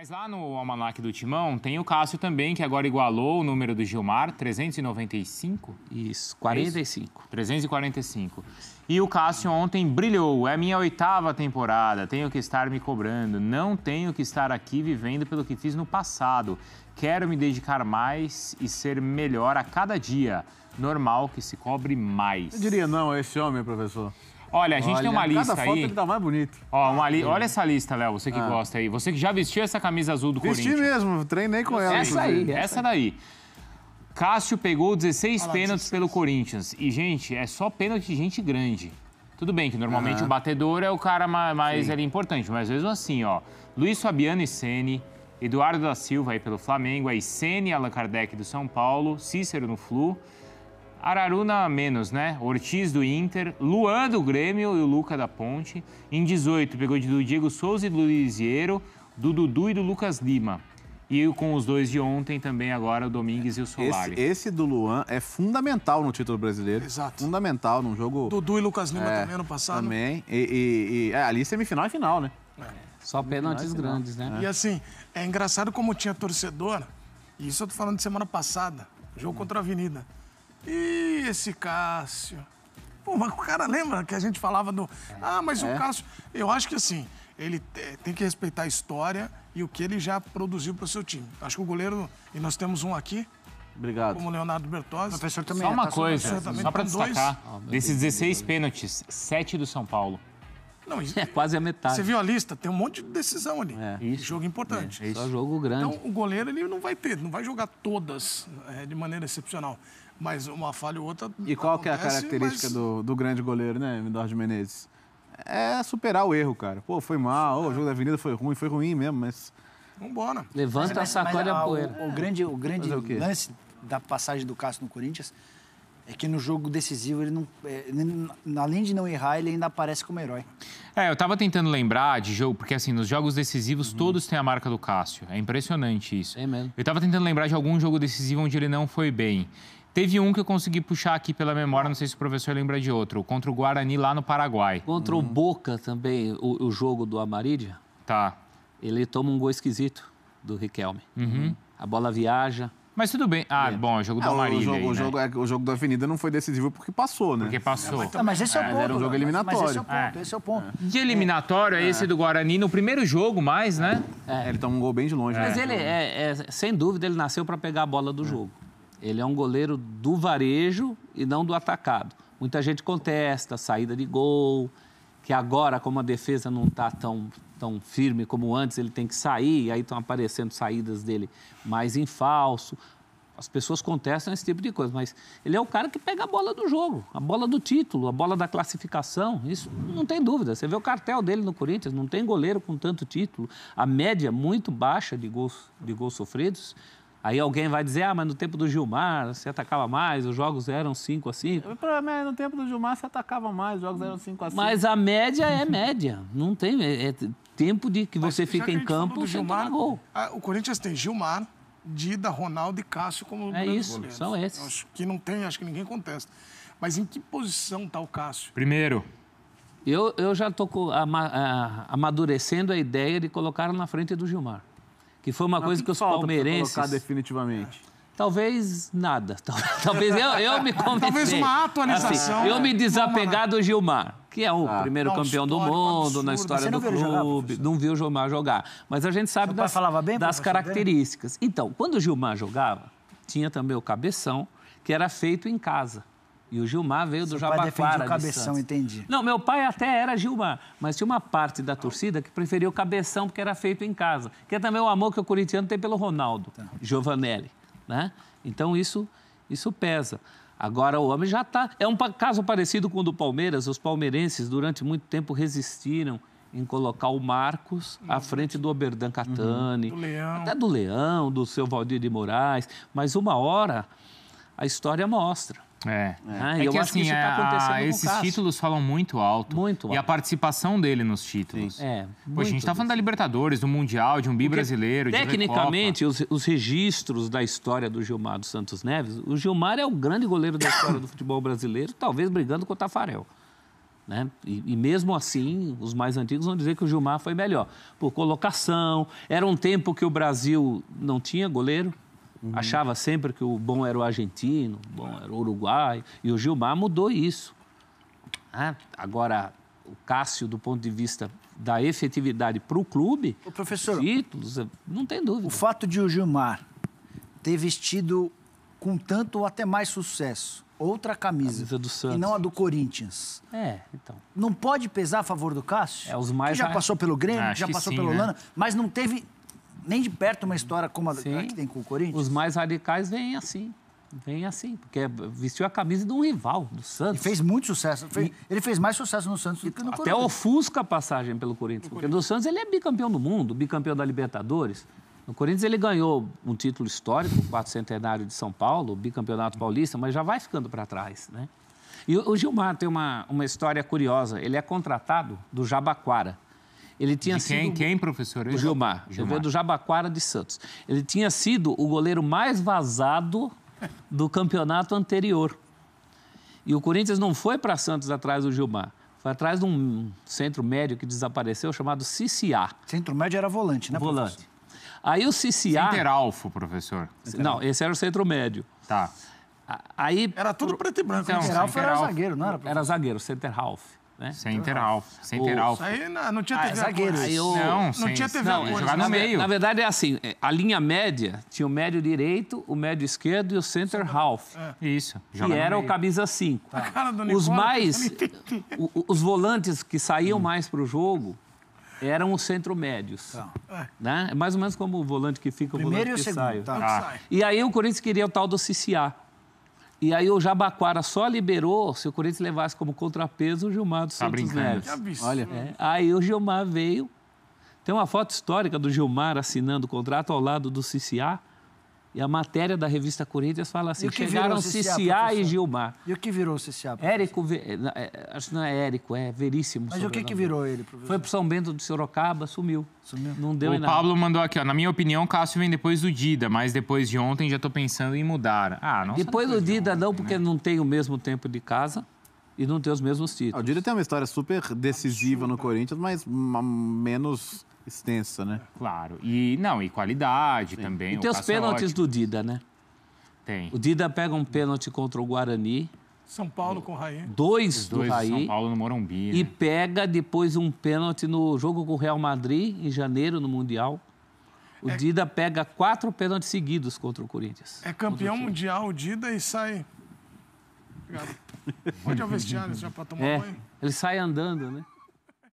Mas lá no Almanac do Timão tem o Cássio também, que agora igualou o número do Gilmar, 395? Isso, 45. isso? 345. E o Cássio ontem brilhou, é minha oitava temporada, tenho que estar me cobrando, não tenho que estar aqui vivendo pelo que fiz no passado. Quero me dedicar mais e ser melhor a cada dia. Normal que se cobre mais. Eu diria não esse homem, professor. Olha, a gente olha, tem uma lista cada foto Ele tá mais bonito. Ó, uma li... Olha essa lista, Léo, você que ah. gosta aí. Você que já vestiu essa camisa azul do Vesti Corinthians. Vesti mesmo, treinei com ela. Essa aí, essa, essa daí. Cássio pegou 16 lá, pênaltis 16. pelo Corinthians. E, gente, é só pênalti de gente grande. Tudo bem que normalmente uhum. o batedor é o cara mais ali, importante, mas mesmo assim, ó. Luiz Fabiano e Sene, Eduardo da Silva aí pelo Flamengo, aí Sene, Allan Kardec do São Paulo, Cícero no Flu. Araruna menos, né? Ortiz do Inter, Luan do Grêmio e o Luca da Ponte. Em 18, pegou do Diego Souza e do Lisiero, do Dudu e do Lucas Lima. E com os dois de ontem também agora, o Domingues e o Solari. Esse, esse do Luan é fundamental no título brasileiro. Exato. Fundamental num jogo... Dudu e Lucas Lima é, também ano passado. Também. E, e, e é, ali semifinal e final, né? É. Só pênaltis grandes, né? E assim, é engraçado como tinha torcedor... Isso eu tô falando de semana passada. Jogo hum. contra a Avenida Ih, esse Cássio. Pô, mas o cara lembra que a gente falava do. Ah, mas o é. Cássio. Eu acho que assim, ele tem que respeitar a história e o que ele já produziu para o seu time. Acho que o goleiro. E nós temos um aqui, Obrigado. Como Leonardo Bertozzi. O professor também. Só uma é, coisa, só para destacar. Oh, desses 16 pênaltis, 7 do São Paulo. Não, isso, é quase a metade. Você viu a lista? Tem um monte de decisão ali. É, isso, jogo importante. É, é, isso. Só jogo grande. Então, o goleiro ele não vai ter, não vai jogar todas é, de maneira excepcional mas uma falha ou outra. E qual acontece, que é a característica mas... do, do, grande goleiro, né, Eduardo Menezes? É superar o erro, cara. Pô, foi mal, o jogo da Avenida foi ruim, foi ruim mesmo, mas. Vambora. Levanta mas, a é, sacola a ah, poeira. O, o grande, o grande o lance da passagem do Cássio no Corinthians é que no jogo decisivo ele não. É, além de não errar, ele ainda aparece como herói. É, eu tava tentando lembrar de jogo, porque assim, nos jogos decisivos uhum. todos têm a marca do Cássio. É impressionante isso. É mesmo. Eu tava tentando lembrar de algum jogo decisivo onde ele não foi bem. Teve um que eu consegui puxar aqui pela memória, não sei se o professor lembra de outro, contra o Guarani lá no Paraguai. Contra hum. o Boca também, o, o jogo do Amarídia. Tá. Ele toma um gol esquisito do Riquelme. Uhum. A bola viaja, mas tudo bem. Ah, é. bom, o jogo do Amarídia. É, o jogo, né? é, o jogo da Avenida não foi decisivo porque passou, né? Porque passou. É é, mas, esse é, o ponto. era um jogo eliminatório. Mas, esse é o ponto, esse é o ponto. De eliminatório é esse do Guarani, no primeiro jogo mais, né? Ele toma um gol bem de longe. Mas né? ele, é, sem dúvida, ele nasceu para pegar a bola do jogo. Ele é um goleiro do varejo e não do atacado. Muita gente contesta a saída de gol, que agora, como a defesa não está tão, tão firme como antes, ele tem que sair, e aí estão aparecendo saídas dele mais em falso. As pessoas contestam esse tipo de coisa, mas ele é o cara que pega a bola do jogo, a bola do título, a bola da classificação. Isso não tem dúvida. Você vê o cartel dele no Corinthians, não tem goleiro com tanto título. A média muito baixa de gols, de gols sofridos Aí alguém vai dizer, ah, mas no tempo do Gilmar você atacava mais, os jogos eram 5 a 5. O problema é, no tempo do Gilmar você atacava mais, os jogos eram 5 a 5. Mas a média é média, não tem... É, é tempo de que mas você fica que em campo, o Gilmar, gol. A, o Corinthians tem Gilmar, Dida, Ronaldo e Cássio como É isso, goleiros. são esses. Acho que não tem, acho que ninguém contesta. Mas em que posição está o Cássio? Primeiro. Eu, eu já estou amadurecendo a ideia de colocá-lo na frente do Gilmar que foi uma coisa que, que os palmeirenses. Colocar definitivamente. Talvez nada. Talvez eu, eu me Talvez uma atualização. Assim, eu me desapegar do Gilmar, que é o ah, primeiro campeão do mundo na história do clube. Jogar, não viu o Gilmar jogar. Mas a gente sabe Seu das, bem, das características. Então, quando o Gilmar jogava, tinha também o cabeção, que era feito em casa. E o Gilmar veio Seu do Jabaquara. Pai o Cabeção, de entendi. Não, meu pai até era Gilmar, mas tinha uma parte da torcida que preferia o Cabeção porque era feito em casa, que é também o amor que o corintiano tem pelo Ronaldo, tá. Giovanelli, né? Então isso isso pesa. Agora o homem já está. É um caso parecido com o do Palmeiras. Os palmeirenses durante muito tempo resistiram em colocar o Marcos à uhum. frente do Oberdan Catani, uhum. do até do Leão, do seu Valdir de Moraes. Mas uma hora a história mostra é. é. Ah, é eu que, acho assim, que isso tá acontecendo esses títulos falam muito alto. Muito alto. E a participação dele nos títulos. Sim. É, Poxa, a gente está falando da Libertadores, do Mundial, de um bi Porque brasileiro, Tecnicamente, os, os, registros da história do Gilmar dos Santos Neves, o Gilmar é o grande goleiro da história do futebol brasileiro, talvez brigando com o Tafarel. Né? E, e, mesmo assim, os mais antigos vão dizer que o Gilmar foi melhor. Por colocação, era um tempo que o Brasil não tinha goleiro, Uhum. Achava sempre que o bom era o argentino, o bom era o uruguai. E o Gilmar mudou isso. Ah, agora, o Cássio, do ponto de vista da efetividade para o clube, professor, títulos, eh, não tem dúvida. O fato de o Gilmar ter vestido com tanto ou até mais sucesso outra camisa, camisa do Santos. e não a do Corinthians. É, então. Não pode pesar a favor do Cássio? É os mais que já passou pelo Grêmio, ah, Acho já passou sim, pelo né? Lana, mas não teve nem de perto uma história como a Sim. que tem com o Corinthians? Os mais radicais vêm assim. Vem assim, porque vestiu a camisa de um rival, do Santos. E fez muito sucesso. Fez, e... ele fez mais sucesso no Santos do que no Corinthians. Até ofusca a passagem pelo Corinthians, porque no Santos ele é bicampeão do mundo, bicampeão da Libertadores. No Corinthians ele ganhou um título histórico, o quarto centenário de São Paulo, o bicampeonato paulista, mas já vai ficando para trás, né? E o Gilmar tem uma, uma história curiosa. Ele é contratado do Jabaquara. Ele tinha de quem, sido. Quem, professor? O Gilmar. Gilmar. Ele do Jabaquara de Santos. Ele tinha sido o goleiro mais vazado do campeonato anterior. E o Corinthians não foi para Santos atrás do Gilmar. Foi atrás de um centro médio que desapareceu chamado CCA. Centro médio era volante, né, Volante. Professor? Aí o CCA. Interalfo, professor. Não, esse era o centro médio. Tá. Aí, era tudo preto e branco. Então, Centeralf né? era zagueiro, não era? Era zagueiro, Centeralf. Né? Sem ter Half. Sem Aí não, não tinha TV ah, Aí eu... Não, não sem... tinha TV não, jogar no né? meio. Na verdade é assim, é, a linha média tinha o médio direito, o médio esquerdo e o center half. É. Isso. E era meio. Tá. o camisa 5. Tá. Os mais... os volantes que saíam hum. mais para o jogo eram os centromédios. médios, tá. é. Né? É mais ou menos como o volante que fica, o Primeiro volante e o segundo, sai. Tá. Ah. E aí o Corinthians queria o tal do CCA. E aí o Jabaquara só liberou se o Corinthians levasse como contrapeso o Gilmar dos tá Santos brincando. Neves. Que absurdo. Olha, é, aí o Gilmar veio. Tem uma foto histórica do Gilmar assinando o contrato ao lado do CCA. E a matéria da revista Corinthians fala assim: chegaram CCA, CCA e Gilmar. E o que virou CCA? Professor? Érico, eh, eh, acho que não é Érico, é Veríssimo. Mas o que, que virou ele, professor? Foi para São Bento de Sorocaba, sumiu. Sumiu. Não deu nada O Pablo nada. mandou aqui, ó. Na minha opinião, Cássio vem depois do Dida, mas depois de ontem já estou pensando em mudar. Ah, não Depois do Dida, de ontem, não, né? porque né? não tem o mesmo tempo de casa e não ter os mesmos títulos. O Dida tem uma história super decisiva no Corinthians, mas menos extensa, né? É, claro. E não, e qualidade Sim. também. E tem os pênaltis do Dida, né? Tem. O Dida pega um pênalti contra o Guarani. São Paulo com o Raí. Dois, dois do Raí. São Paulo no Morumbi. Né? E pega depois um pênalti no jogo com o Real Madrid, em janeiro, no Mundial. O é... Dida pega quatro pênaltis seguidos contra o Corinthians. É campeão mundial o Dida e sai Obrigado. Onde é o vestiário? Já para tomar é, banho? Ele sai andando, né?